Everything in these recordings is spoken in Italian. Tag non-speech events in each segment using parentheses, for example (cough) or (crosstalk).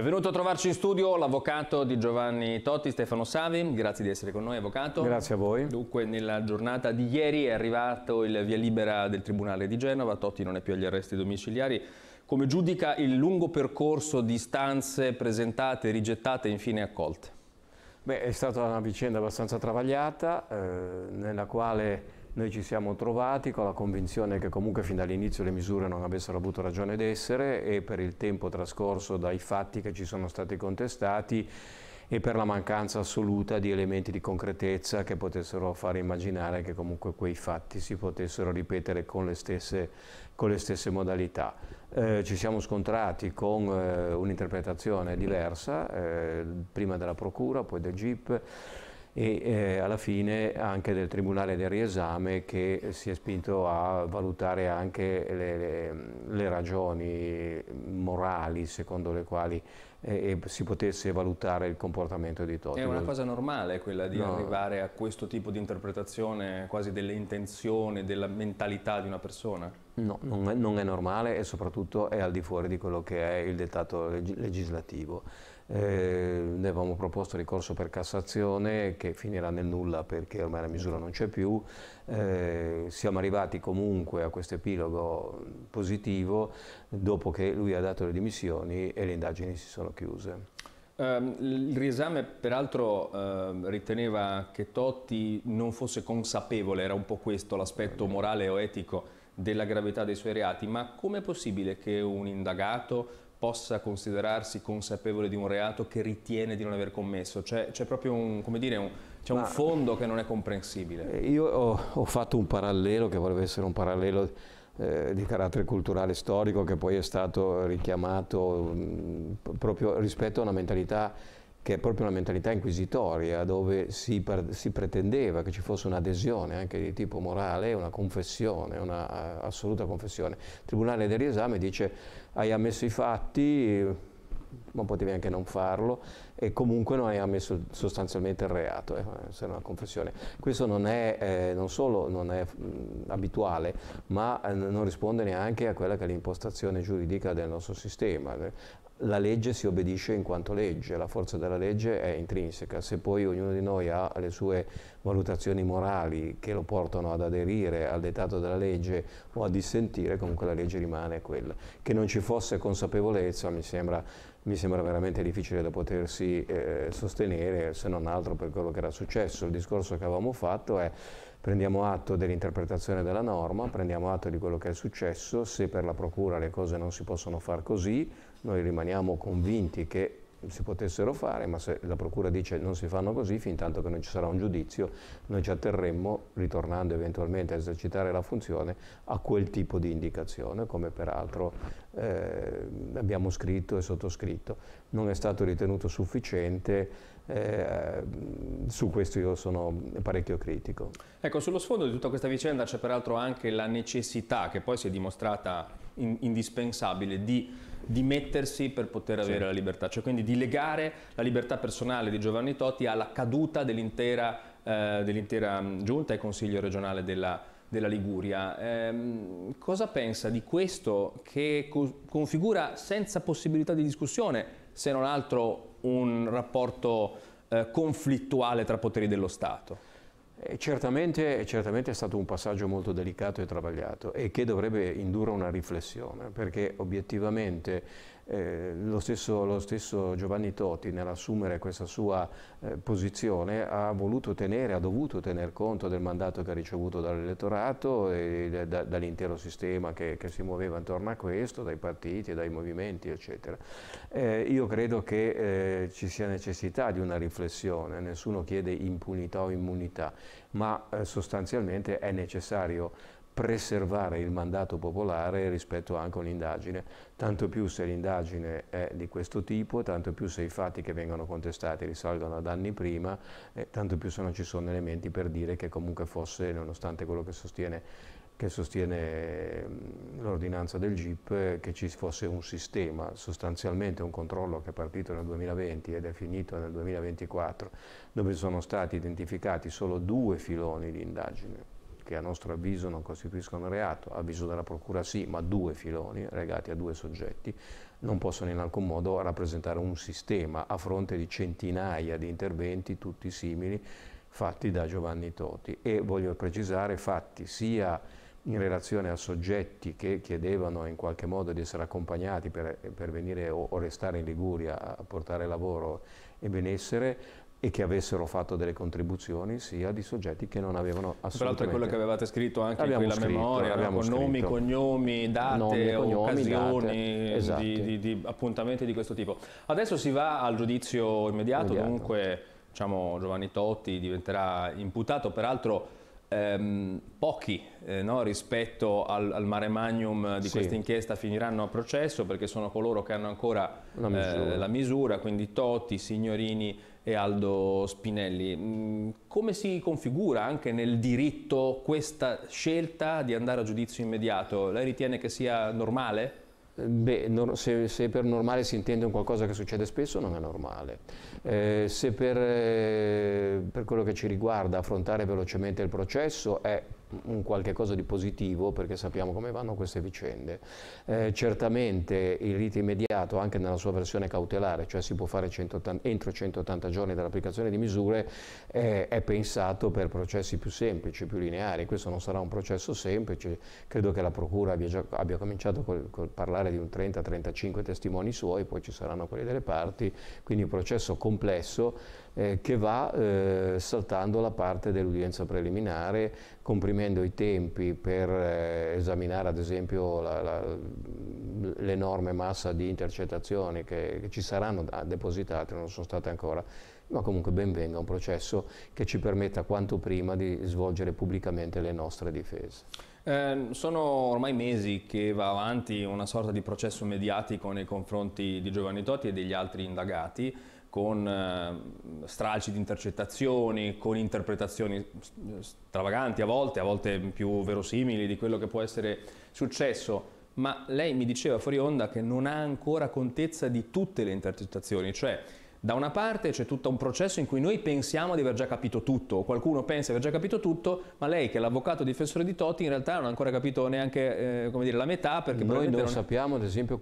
È venuto a trovarci in studio l'avvocato di Giovanni Totti, Stefano Savi, grazie di essere con noi avvocato. Grazie a voi. Dunque nella giornata di ieri è arrivato il via libera del Tribunale di Genova, Totti non è più agli arresti domiciliari. Come giudica il lungo percorso di stanze presentate, rigettate e infine accolte? Beh, è stata una vicenda abbastanza travagliata eh, nella quale noi ci siamo trovati con la convinzione che comunque fin dall'inizio le misure non avessero avuto ragione d'essere e per il tempo trascorso dai fatti che ci sono stati contestati e per la mancanza assoluta di elementi di concretezza che potessero far immaginare che comunque quei fatti si potessero ripetere con le stesse, con le stesse modalità. Eh, ci siamo scontrati con eh, un'interpretazione diversa, eh, prima della Procura, poi del GIP, e eh, alla fine anche del Tribunale del Riesame che si è spinto a valutare anche le, le, le ragioni morali secondo le quali eh, si potesse valutare il comportamento di Totti. È una cosa normale quella di no. arrivare a questo tipo di interpretazione quasi delle intenzioni, della mentalità di una persona? No, non è, non è, normale e soprattutto è al di fuori di quello che è il dettato leg legislativo. Eh, ne avevamo proposto ricorso per Cassazione che finirà nel nulla perché ormai la misura non c'è più. Eh, siamo arrivati comunque a questo epilogo positivo dopo che lui ha dato le dimissioni e le indagini si sono chiuse. Ehm, il riesame peraltro ehm, riteneva che Totti non fosse consapevole, era un po' questo l'aspetto morale o etico della gravità dei suoi reati, ma com'è possibile che un indagato possa considerarsi consapevole di un reato che ritiene di non aver commesso. C'è, proprio un, dire, un, un, fondo che non è comprensibile. Eh, io ho, ho fatto un parallelo che vorrebbe essere un parallelo eh, di carattere culturale storico che poi è stato richiamato mh, proprio rispetto a una mentalità che è proprio una mentalità inquisitoria, dove si, si pretendeva che ci fosse un'adesione anche di tipo morale, una confessione, una eh, assoluta confessione. Il Tribunale del riesame dice hai ammesso i fatti, ma potevi anche non farlo, e comunque non hai ammesso sostanzialmente il reato, eh, se è una confessione. Questo non, è, eh, non solo non è mh, abituale, ma eh, non risponde neanche a quella che è l'impostazione giuridica del nostro sistema. La legge si obbedisce in quanto legge, la forza della legge è intrinseca, se poi ognuno di noi ha le sue valutazioni morali che lo portano ad aderire al dettato della legge o a dissentire, comunque la legge rimane quella. Che non ci fosse consapevolezza mi sembra mi sembra veramente difficile da potersi eh, sostenere, se non altro per quello che era successo. Il discorso che avevamo fatto è prendiamo atto dell'interpretazione della norma, prendiamo atto di quello che è successo, se per la Procura le cose non si possono fare così, noi rimaniamo convinti che si potessero fare, ma se la Procura dice non si fanno così, fin tanto che non ci sarà un giudizio, noi ci atterremmo, ritornando eventualmente a esercitare la funzione, a quel tipo di indicazione, come peraltro eh, abbiamo scritto e sottoscritto. Non è stato ritenuto sufficiente, eh, su questo io sono parecchio critico. Ecco, sullo sfondo di tutta questa vicenda c'è peraltro anche la necessità, che poi si è dimostrata in indispensabile, di di mettersi per poter avere sì. la libertà, cioè quindi di legare la libertà personale di Giovanni Totti alla caduta dell'intera, eh, dell'intera mm, giunta e consiglio regionale della, della Liguria. Eh, cosa pensa di questo che co- configura senza possibilità di discussione, se non altro un rapporto eh, conflittuale tra poteri dello Stato? E certamente, certamente, è stato un passaggio molto delicato e travagliato e che dovrebbe indurre una riflessione, perché obiettivamente eh, lo, stesso, lo, stesso, Giovanni Totti nell'assumere questa sua eh, posizione ha voluto tenere, ha dovuto tener conto del mandato che ha ricevuto dall'elettorato e da, dall'intero sistema che, che, si muoveva intorno a questo, dai partiti, dai movimenti eccetera. Eh, io credo che eh, ci sia necessità di una riflessione, nessuno chiede impunità o immunità, ma eh, sostanzialmente è necessario preservare il mandato popolare rispetto anche a un'indagine, tanto più se l'indagine è di questo tipo, tanto più se i fatti che vengono contestati risalgono ad anni prima, eh, tanto più se non ci sono elementi per dire che comunque fosse, nonostante quello che sostiene, sostiene l'ordinanza del GIP, che ci fosse un sistema, sostanzialmente un controllo che è partito nel 2020 ed è finito nel 2024, dove sono stati identificati solo due filoni di indagine che a nostro avviso non costituiscono reato, avviso della Procura sì, ma due filoni legati a due soggetti, non possono in alcun modo rappresentare un sistema a fronte di centinaia di interventi, tutti simili, fatti da Giovanni Toti. E voglio precisare fatti sia in relazione a soggetti che chiedevano in qualche modo di essere accompagnati per, per venire o, o, restare in Liguria a portare lavoro e benessere, e che avessero fatto delle contribuzioni sia di soggetti che non avevano assolutamente... l'altro è quello che avevate scritto anche abbiamo in quella scritto, memoria, no? con scritto. nomi, cognomi, date, nomi, cognomi, occasioni, date, esatto. di, di, di, appuntamenti di questo tipo. Adesso si va al giudizio immediato, immediato. dunque diciamo, Giovanni Totti diventerà imputato, peraltro ehm, pochi eh, no, rispetto al, al, mare magnum eh, di sì. questa inchiesta finiranno a processo perché sono coloro che hanno ancora la misura, eh, la misura quindi Totti, Signorini e Aldo Spinelli. Mm, come si configura anche nel diritto questa scelta di andare a giudizio immediato? Lei ritiene che sia normale? Beh, se, se, per normale si intende un qualcosa che succede spesso non è normale. Eh, se per, eh, per quello che ci riguarda affrontare velocemente il processo è un qualche cosa di positivo perché sappiamo come vanno queste vicende. Eh, certamente il rito immediato anche nella sua versione cautelare, cioè si può fare 180, entro 180 giorni dall'applicazione di misure, eh, è pensato per processi più semplici, più lineari. Questo non sarà un processo semplice, credo che la Procura abbia, già, abbia cominciato col, col parlare di un 30-35 testimoni suoi, poi ci saranno quelli delle parti, quindi un processo complesso eh, che va eh, saltando la parte dell'udienza preliminare, comprimendo i tempi per eh, esaminare ad esempio l'enorme massa di intercettazioni che, che ci saranno depositate, non sono state ancora ma comunque benvenga un processo che ci permetta quanto prima di svolgere pubblicamente le nostre difese. Eh, sono ormai mesi che va avanti una sorta di processo mediatico nei confronti di Giovanni Totti e degli altri indagati con ehm, stralci di intercettazioni, con interpretazioni stravaganti a volte, a volte più verosimili di quello che può essere successo, ma lei mi diceva fuori onda che non ha ancora contezza di tutte le intercettazioni, cioè da una parte c'è tutto un processo in cui noi pensiamo di aver già capito tutto, o qualcuno pensa di aver già capito tutto, ma lei che è l'avvocato difensore di Totti in realtà non ha ancora capito neanche eh, dire, la metà. Perché noi non, non sappiamo ad esempio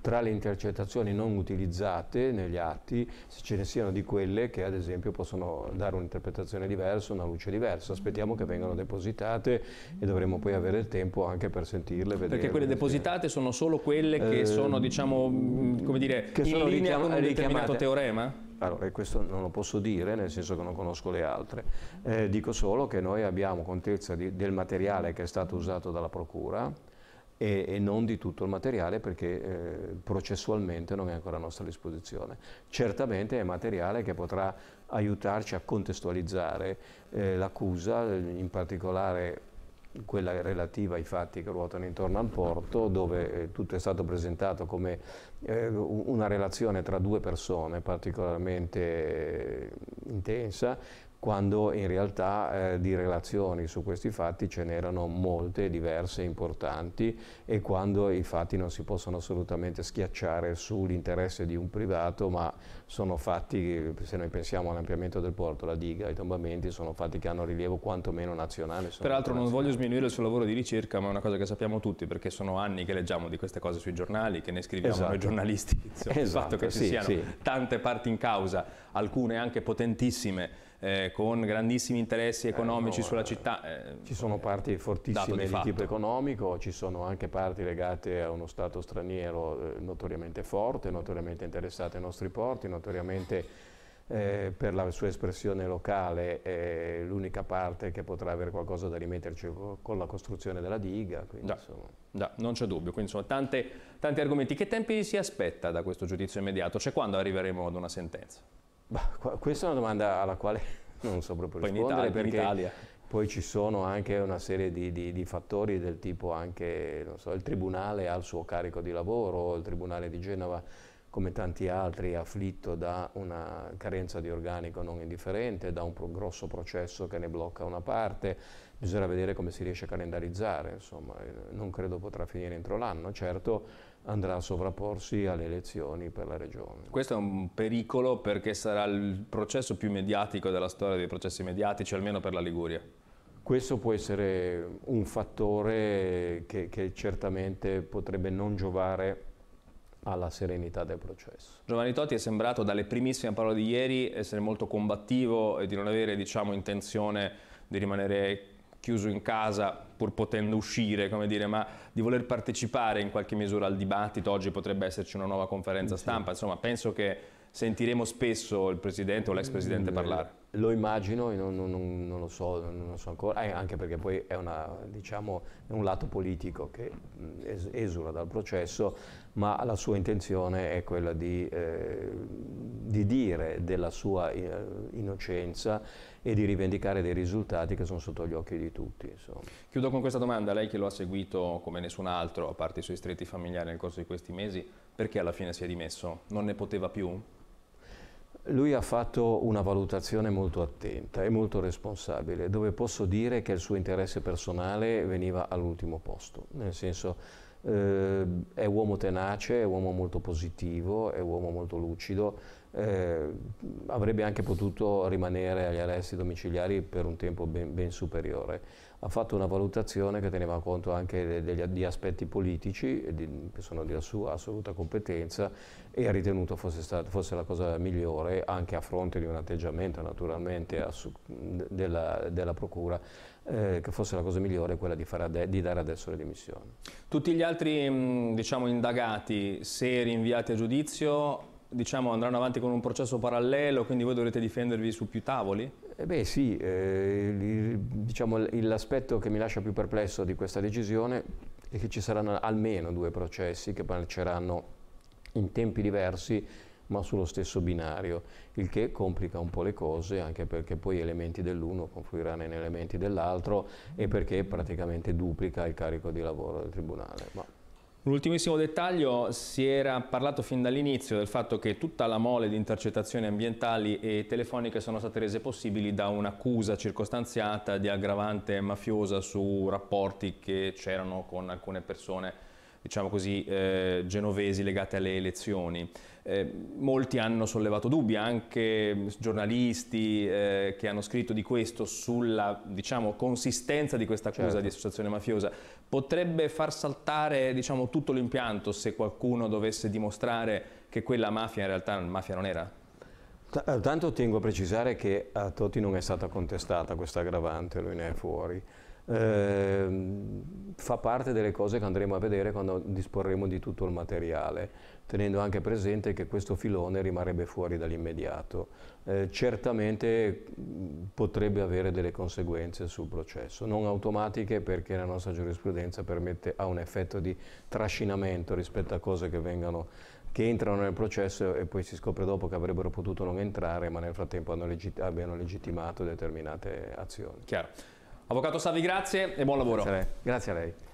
tra le intercettazioni non utilizzate negli atti, se ce ne siano di quelle che ad esempio possono dare un'interpretazione diversa, una luce diversa. Aspettiamo che vengano depositate e dovremo poi avere il tempo anche per sentirle. Vederle, Perché quelle depositate sono solo quelle che eh, sono, diciamo, come dire, che in sono linea con un determinato teorema? Allora, questo non lo posso dire, nel senso che non conosco le altre. Eh, dico solo che noi abbiamo contezza di, del materiale che è stato usato dalla Procura, e, e non di tutto il materiale perché eh, processualmente non è ancora a nostra disposizione. Certamente è materiale che potrà aiutarci a contestualizzare eh, l'accusa, in particolare quella relativa ai fatti che ruotano intorno al porto, dove eh, tutto è stato presentato come eh, una relazione tra due persone particolarmente eh, intensa, quando in realtà eh, di relazioni su questi fatti ce n'erano molte, diverse, importanti e quando i fatti non si possono assolutamente schiacciare sull'interesse di un privato, ma sono fatti, se noi pensiamo all'ampliamento del porto, la diga, i tombamenti, sono fatti che hanno rilievo quantomeno nazionale. Peraltro non voglio sminuire il suo lavoro di ricerca, ma è una cosa che sappiamo tutti, perché sono anni che leggiamo di queste cose sui giornali, che ne scriviamo esatto. noi giornalisti, insomma, esatto, il fatto che esatto, sì, siano sì. tante parti in causa, alcune anche potentissime, eh, con grandissimi interessi eh, economici eh, no, sulla eh, città. Eh, ci sono parti fortissime di, di tipo economico, ci sono anche parti legate a uno Stato straniero eh, notoriamente forte, notoriamente interessato ai nostri porti, notoriamente... Eh, per la sua espressione locale è l'unica parte che potrà avere qualcosa da rimetterci con la costruzione della diga. Quindi, da, da, non c'è dubbio, quindi insomma tante, tanti argomenti. Che tempi si aspetta da questo giudizio immediato? Cioè quando arriveremo ad una sentenza? Bah, questa è una domanda alla quale (laughs) non so proprio poi rispondere in Italia, perché in poi ci sono anche una serie di, di, di fattori del tipo anche, so, il tribunale ha il suo carico di lavoro, il tribunale di Genova come tanti altri è afflitto da una carenza di organico non indifferente, da un pro grosso processo che ne blocca una parte, bisognerà vedere come si riesce a calendarizzare, insomma eh, non credo potrà finire entro l'anno, certo andrà a sovrapporsi alle elezioni per la regione. Questo è un pericolo perché sarà il processo più mediatico della storia dei processi mediatici, almeno per la Liguria. Questo può essere un fattore che, che certamente potrebbe non giovare alla serenità del processo. Giovanni Totti è sembrato dalle primissime parole di ieri essere molto combattivo e di non avere diciamo, intenzione di rimanere chiuso in casa pur potendo uscire, come dire, ma di voler partecipare in qualche misura al dibattito, oggi potrebbe esserci una nuova conferenza stampa, insomma penso che sentiremo spesso il Presidente o l'ex Presidente mm, parlare. Lo immagino, non, non, non, lo so, non lo so ancora, eh, anche perché poi è, una, diciamo, è, un lato politico che mm, es esula dal processo, ma la sua intenzione è quella di, eh, di dire della sua eh, innocenza e di rivendicare dei risultati che sono sotto gli occhi di tutti. Insomma. Chiudo con questa domanda, lei che lo ha seguito come nessun altro, a parte i suoi stretti familiari nel corso di questi mesi, perché alla fine si è dimesso? Non ne poteva più? Lui ha fatto una valutazione molto attenta e molto responsabile, dove posso dire che il suo interesse personale veniva all'ultimo posto, nel senso eh, è uomo tenace, è uomo molto positivo, è uomo molto lucido, eh, avrebbe anche potuto rimanere agli arresti domiciliari per un tempo ben, ben superiore. Ha fatto una valutazione che teneva conto anche degli, di aspetti politici, di, che sono della sua assoluta competenza, e ha ritenuto fosse, stata, fosse la cosa migliore, anche a fronte di un atteggiamento naturalmente su, della, della, Procura, eh, che fosse la cosa migliore quella di, ade, di, dare adesso le dimissioni. Tutti gli altri diciamo, indagati, se rinviati a giudizio, diciamo, andranno avanti con un processo parallelo, quindi voi dovrete difendervi su più tavoli? Eh beh sì, eh, diciamo, l'aspetto che mi lascia più perplesso di questa decisione è che ci saranno almeno due processi che marceranno in tempi diversi ma sullo stesso binario, il che complica un po' le cose, anche perché poi elementi dell'uno confluiranno in elementi dell'altro e perché praticamente duplica il carico di lavoro del Tribunale. Ma... Un ultimissimo dettaglio, si era parlato fin dall'inizio del fatto che tutta la mole di intercettazioni ambientali e telefoniche sono state rese possibili da un'accusa circostanziata di aggravante mafiosa su rapporti che c'erano con alcune persone diciamo così, eh, genovesi legate alle elezioni. Eh, molti hanno sollevato dubbi, anche giornalisti eh, che hanno scritto di questo sulla diciamo, consistenza di questa accusa certo. di associazione mafiosa. Potrebbe far saltare diciamo, tutto l'impianto se qualcuno dovesse dimostrare che quella mafia in realtà mafia non era? Eh, tanto tengo a precisare che a Totti non è stata contestata questa aggravante, lui ne è fuori eh, fa parte delle cose che andremo a vedere quando disporremo di tutto il materiale, tenendo anche presente che questo filone rimarrebbe fuori dall'immediato. Eh, certamente potrebbe avere delle conseguenze sul processo, non automatiche perché la nostra giurisprudenza permette, ha un effetto di trascinamento rispetto a cose che vengono che entrano nel processo e poi si scopre dopo che avrebbero potuto non entrare, ma nel frattempo legit abbiano legittimato determinate azioni. Chiaro. Avvocato Savi, grazie e buon lavoro. Grazie a lei. Grazie a lei.